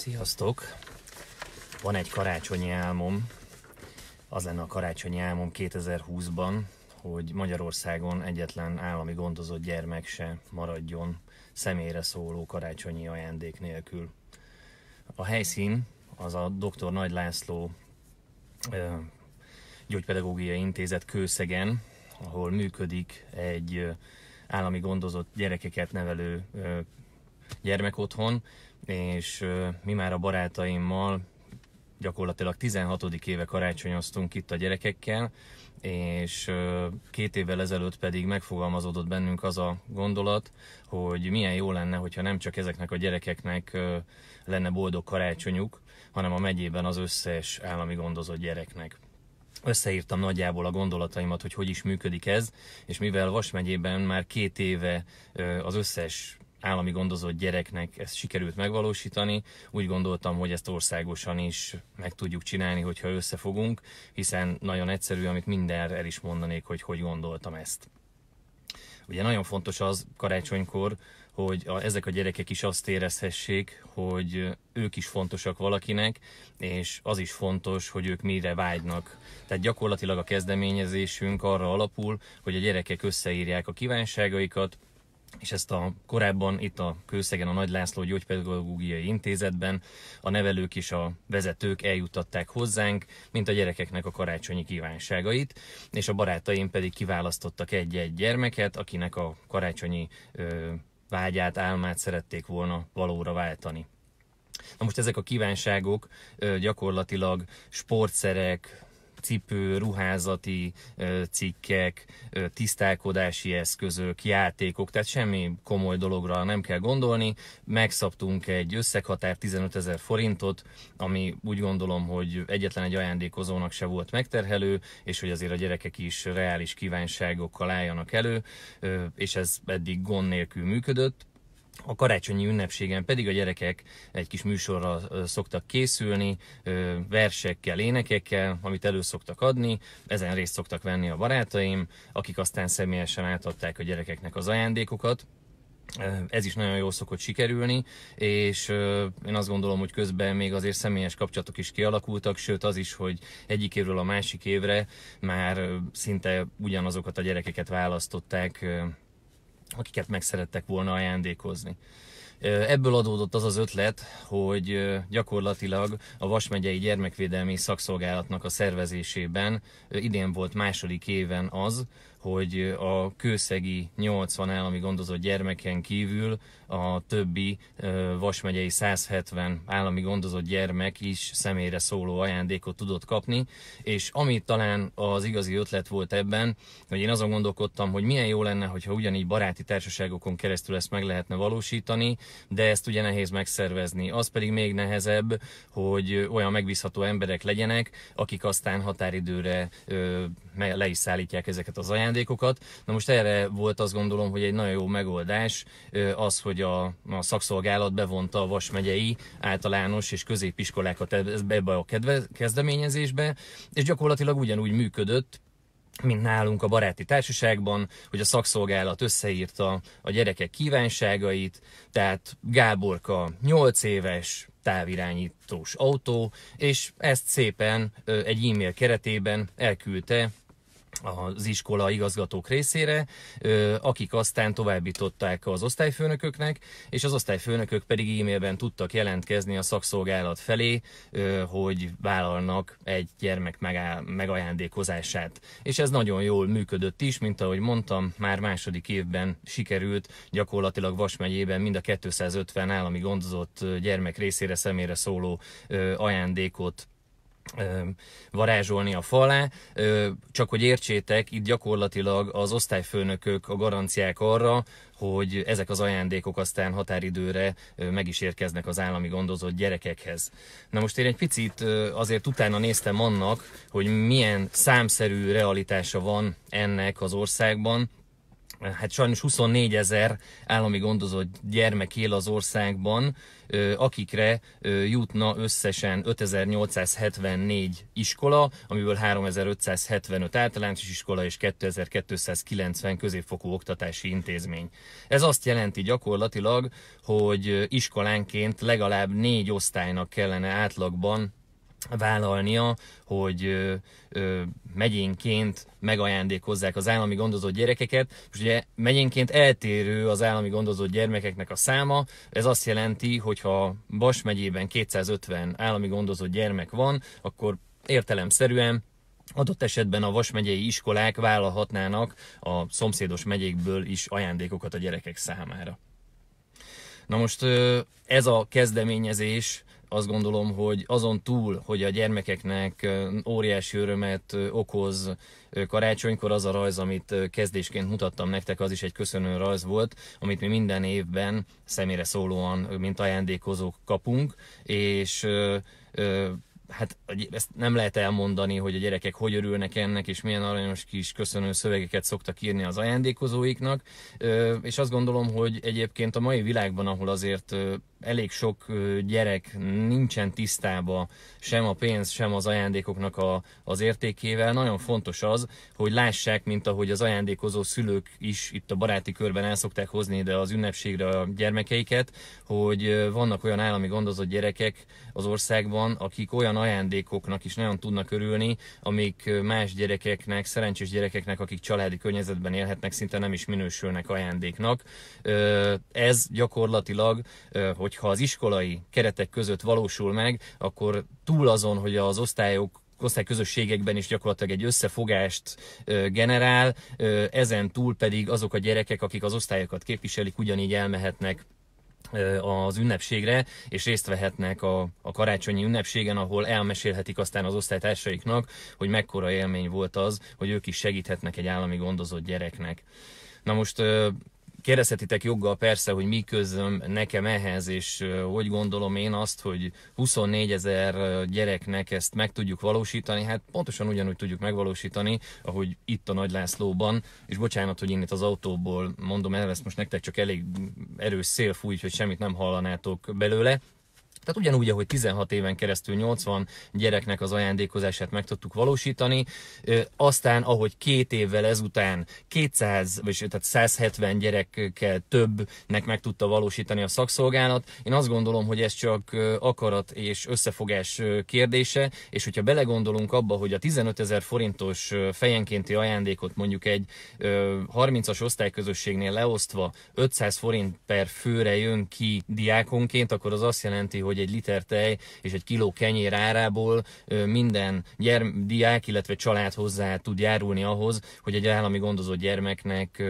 Sziasztok! Van egy karácsonyi álmom, az lenne a karácsonyi álmom 2020-ban, hogy Magyarországon egyetlen állami gondozott gyermek se maradjon személyre szóló karácsonyi ajándék nélkül. A helyszín az a dr. Nagy László Gyógypedagógiai Intézet Kőszegen, ahol működik egy állami gondozott gyerekeket nevelő gyermekotthon, és mi már a barátaimmal gyakorlatilag 16. éve karácsonyoztunk itt a gyerekekkel, és két évvel ezelőtt pedig megfogalmazódott bennünk az a gondolat, hogy milyen jó lenne, hogyha nem csak ezeknek a gyerekeknek lenne boldog karácsonyuk, hanem a megyében az összes állami gondozott gyereknek. Összeírtam nagyjából a gondolataimat, hogy hogy is működik ez, és mivel Vas megyében már két éve az összes állami gondozott gyereknek ezt sikerült megvalósítani. Úgy gondoltam, hogy ezt országosan is meg tudjuk csinálni, hogyha összefogunk, hiszen nagyon egyszerű, amit mindenre el is mondanék, hogy hogy gondoltam ezt. Ugye nagyon fontos az karácsonykor, hogy a, ezek a gyerekek is azt érezhessék, hogy ők is fontosak valakinek, és az is fontos, hogy ők mire vágynak. Tehát gyakorlatilag a kezdeményezésünk arra alapul, hogy a gyerekek összeírják a kívánságaikat, és ezt a korábban itt a Kőszegen a Nagy László Gyógypedagógiai Intézetben a nevelők és a vezetők eljuttatták hozzánk, mint a gyerekeknek a karácsonyi kívánságait, és a barátaim pedig kiválasztottak egy-egy gyermeket, akinek a karácsonyi ö, vágyát, álmát szerették volna valóra váltani. Na most ezek a kívánságok ö, gyakorlatilag sportszerek, cipő, ruházati cikkek, tisztálkodási eszközök, játékok, tehát semmi komoly dologra nem kell gondolni. Megszabtunk egy összeghatár 15 ezer forintot, ami úgy gondolom, hogy egyetlen egy ajándékozónak se volt megterhelő, és hogy azért a gyerekek is reális kívánságokkal álljanak elő, és ez eddig gond nélkül működött. A karácsonyi ünnepségen pedig a gyerekek egy kis műsorral szoktak készülni, versekkel, énekekkel, amit elő szoktak adni, ezen részt szoktak venni a barátaim, akik aztán személyesen átadták a gyerekeknek az ajándékokat. Ez is nagyon jól szokott sikerülni, és én azt gondolom, hogy közben még azért személyes kapcsolatok is kialakultak, sőt az is, hogy egyik évről a másik évre már szinte ugyanazokat a gyerekeket választották akiket meg szerettek volna ajándékozni. Ebből adódott az az ötlet, hogy gyakorlatilag a Vasmegyei Gyermekvédelmi Szakszolgálatnak a szervezésében idén volt második éven az, hogy a kőszegi 80 állami gondozott gyermeken kívül a többi Vasmegyei 170 állami gondozott gyermek is személyre szóló ajándékot tudott kapni, és amit talán az igazi ötlet volt ebben, hogy én azon gondolkodtam, hogy milyen jó lenne, hogyha ugyanígy baráti társaságokon keresztül ezt meg lehetne valósítani, de ezt ugye nehéz megszervezni. Az pedig még nehezebb, hogy olyan megbízható emberek legyenek, akik aztán határidőre le is szállítják ezeket az ajándékokat ajándékokat. Na most erre volt azt gondolom, hogy egy nagyon jó megoldás az, hogy a, a szakszolgálat bevonta a Vas megyei általános és középiskolákat ebbe a kedve, kezdeményezésbe, és gyakorlatilag ugyanúgy működött, mint nálunk a baráti társaságban, hogy a szakszolgálat összeírta a gyerekek kívánságait, tehát Gáborka 8 éves, távirányítós autó, és ezt szépen egy e-mail keretében elküldte az iskola igazgatók részére, akik aztán továbbították az osztályfőnököknek, és az osztályfőnökök pedig e-mailben tudtak jelentkezni a szakszolgálat felé, hogy vállalnak egy gyermek megajándékozását. És ez nagyon jól működött is, mint ahogy mondtam, már második évben sikerült gyakorlatilag Vas megyében mind a 250 állami gondozott gyermek részére személyre szóló ajándékot varázsolni a falá. Csak hogy értsétek, itt gyakorlatilag az osztályfőnökök a garanciák arra, hogy ezek az ajándékok aztán határidőre meg is érkeznek az állami gondozott gyerekekhez. Na most én egy picit azért utána néztem annak, hogy milyen számszerű realitása van ennek az országban, hát sajnos 24 ezer állami gondozott gyermek él az országban, akikre jutna összesen 5874 iskola, amiből 3575 általános iskola és 2290 középfokú oktatási intézmény. Ez azt jelenti gyakorlatilag, hogy iskolánként legalább négy osztálynak kellene átlagban vállalnia, hogy ö, ö, megyénként megajándékozzák az állami gondozott gyerekeket. És ugye megyénként eltérő az állami gondozott gyermekeknek a száma, ez azt jelenti, hogy ha Bas megyében 250 állami gondozott gyermek van, akkor értelemszerűen Adott esetben a megyei iskolák vállalhatnának a szomszédos megyékből is ajándékokat a gyerekek számára. Na most ez a kezdeményezés azt gondolom, hogy azon túl, hogy a gyermekeknek óriási örömet okoz karácsonykor az a rajz, amit kezdésként mutattam nektek, az is egy köszönő rajz volt, amit mi minden évben személyre szólóan, mint ajándékozók kapunk, és hát ezt nem lehet elmondani, hogy a gyerekek hogy örülnek ennek, és milyen aranyos kis köszönő szövegeket szoktak írni az ajándékozóiknak. És azt gondolom, hogy egyébként a mai világban, ahol azért elég sok gyerek nincsen tisztába sem a pénz, sem az ajándékoknak a, az értékével. Nagyon fontos az, hogy lássák, mint ahogy az ajándékozó szülők is itt a baráti körben el szokták hozni ide az ünnepségre a gyermekeiket, hogy vannak olyan állami gondozott gyerekek az országban, akik olyan ajándékoknak is nagyon tudnak örülni, amik más gyerekeknek, szerencsés gyerekeknek, akik családi környezetben élhetnek, szinte nem is minősülnek ajándéknak. Ez gyakorlatilag, hogy hogyha az iskolai keretek között valósul meg, akkor túl azon, hogy az osztályok osztályközösségekben is gyakorlatilag egy összefogást generál, ezen túl pedig azok a gyerekek, akik az osztályokat képviselik, ugyanígy elmehetnek az ünnepségre, és részt vehetnek a, a karácsonyi ünnepségen, ahol elmesélhetik aztán az osztálytársaiknak, hogy mekkora élmény volt az, hogy ők is segíthetnek egy állami gondozott gyereknek. Na most Kérdezhetitek joggal persze, hogy mi közöm nekem ehhez, és hogy gondolom én azt, hogy 24 ezer gyereknek ezt meg tudjuk valósítani, hát pontosan ugyanúgy tudjuk megvalósítani, ahogy itt a Nagy Lászlóban, és bocsánat, hogy én itt az autóból mondom el, ezt most nektek csak elég erős szél fúj, hogy semmit nem hallanátok belőle, tehát ugyanúgy, ahogy 16 éven keresztül 80 gyereknek az ajándékozását meg tudtuk valósítani, aztán ahogy két évvel ezután 200, vagy tehát 170 gyerekkel többnek meg tudta valósítani a szakszolgálat, én azt gondolom, hogy ez csak akarat és összefogás kérdése, és hogyha belegondolunk abba, hogy a 15 ezer forintos fejenkénti ajándékot mondjuk egy 30-as osztályközösségnél leosztva 500 forint per főre jön ki diákonként, akkor az azt jelenti, hogy hogy egy liter tej és egy kiló kenyér árából minden gyerm- diák, illetve család hozzá tud járulni ahhoz, hogy egy állami gondozó gyermeknek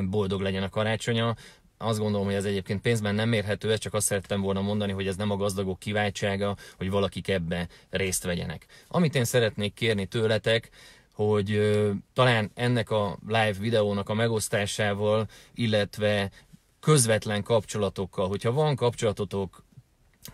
boldog legyen a karácsonya azt gondolom, hogy ez egyébként pénzben nem mérhető, ezt csak azt szerettem volna mondani, hogy ez nem a gazdagok kiváltsága, hogy valakik ebbe részt vegyenek. Amit én szeretnék kérni tőletek, hogy ö, talán ennek a live videónak a megosztásával, illetve közvetlen kapcsolatokkal, hogyha van kapcsolatotok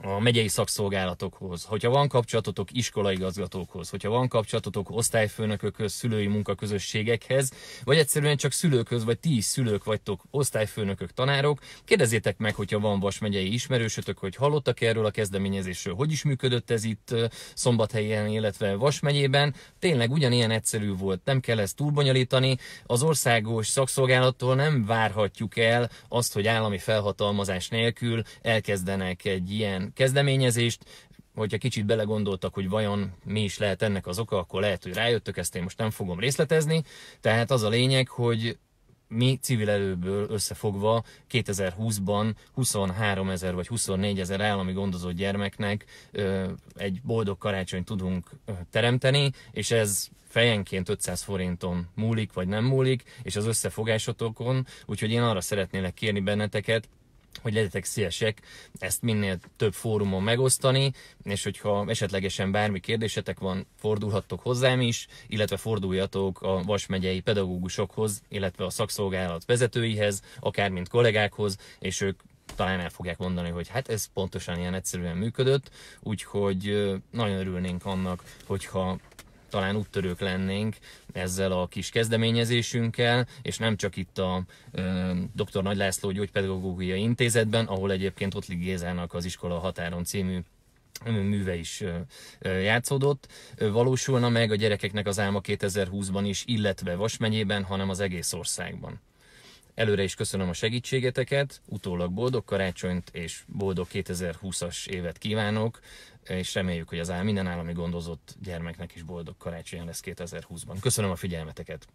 a megyei szakszolgálatokhoz, hogyha van kapcsolatotok iskolaigazgatókhoz, hogyha van kapcsolatotok osztályfőnökökhöz, szülői munkaközösségekhez, vagy egyszerűen csak szülőkhöz, vagy ti is szülők vagytok, osztályfőnökök, tanárok, kérdezzétek meg, hogyha van Vas megyei ismerősötök, hogy hallottak erről a kezdeményezésről, hogy is működött ez itt Szombathelyen, illetve Vas megyében. Tényleg ugyanilyen egyszerű volt, nem kell ezt túlbonyolítani. Az országos szakszolgálattól nem várhatjuk el azt, hogy állami felhatalmazás nélkül elkezdenek egy ilyen ilyen kezdeményezést, hogyha kicsit belegondoltak, hogy vajon mi is lehet ennek az oka, akkor lehet, hogy rájöttök, ezt én most nem fogom részletezni. Tehát az a lényeg, hogy mi civil előből összefogva 2020-ban 23 ezer vagy 24 ezer állami gondozott gyermeknek egy boldog karácsonyt tudunk teremteni, és ez fejenként 500 forinton múlik, vagy nem múlik, és az összefogásotokon, úgyhogy én arra szeretnélek kérni benneteket, hogy legyetek szívesek ezt minél több fórumon megosztani, és hogyha esetlegesen bármi kérdésetek van, fordulhattok hozzám is, illetve forduljatok a Vas megyei pedagógusokhoz, illetve a szakszolgálat vezetőihez, akár mint kollégákhoz, és ők talán el fogják mondani, hogy hát ez pontosan ilyen egyszerűen működött, úgyhogy nagyon örülnénk annak, hogyha talán úttörők lennénk ezzel a kis kezdeményezésünkkel, és nem csak itt a e, dr. Nagy László Gyógypedagógiai Intézetben, ahol egyébként Ottlik Gézának az Iskola Határon című műve is játszódott, valósulna meg a gyerekeknek az álma 2020-ban is, illetve Vas hanem az egész országban. Előre is köszönöm a segítségeteket, utólag boldog karácsonyt és boldog 2020-as évet kívánok, és reméljük, hogy az áll minden állami gondozott gyermeknek is boldog karácsony lesz 2020-ban. Köszönöm a figyelmeteket!